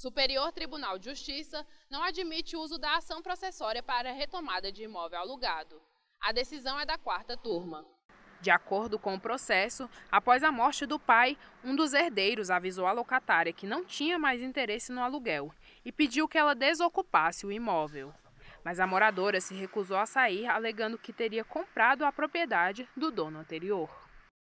Superior Tribunal de Justiça não admite o uso da ação processória para retomada de imóvel alugado. A decisão é da quarta turma. De acordo com o processo, após a morte do pai, um dos herdeiros avisou a locatária que não tinha mais interesse no aluguel e pediu que ela desocupasse o imóvel. Mas a moradora se recusou a sair, alegando que teria comprado a propriedade do dono anterior.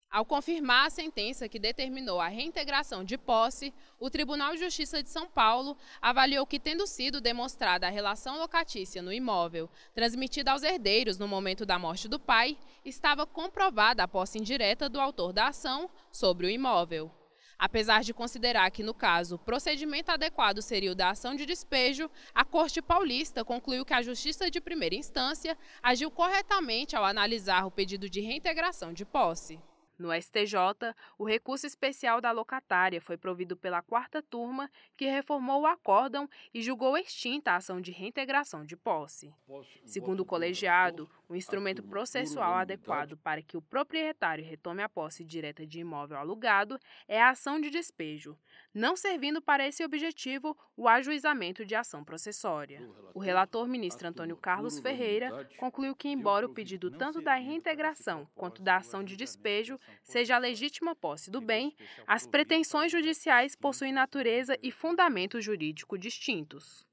Ao confirmar a sentença que determinou a reintegração de posse, o Tribunal de Justiça de São Paulo avaliou que, tendo sido demonstrada a relação locatícia no imóvel transmitida aos herdeiros no momento da morte do pai, estava comprovada a posse indireta do autor da ação sobre o imóvel. Apesar de considerar que, no caso, o procedimento adequado seria o da ação de despejo, a Corte Paulista concluiu que a Justiça de Primeira Instância agiu corretamente ao analisar o pedido de reintegração de posse. No STJ, o recurso especial da locatária foi provido pela quarta turma, que reformou o acórdão e julgou extinta a ação de reintegração de posse. Segundo o né? colegiado, o instrumento né? processual adequado para que o proprietário retome a posse direta de imóvel alugado é a ação de despejo, não servindo para esse objetivo o ajuizamento de ação processória. O relator ministro Antônio Carlos Ferreira concluiu que, embora o pedido tanto da reintegração quanto da é ação de despejo seja a legítima posse do bem, as pretensões judiciais possuem natureza e fundamento jurídico distintos.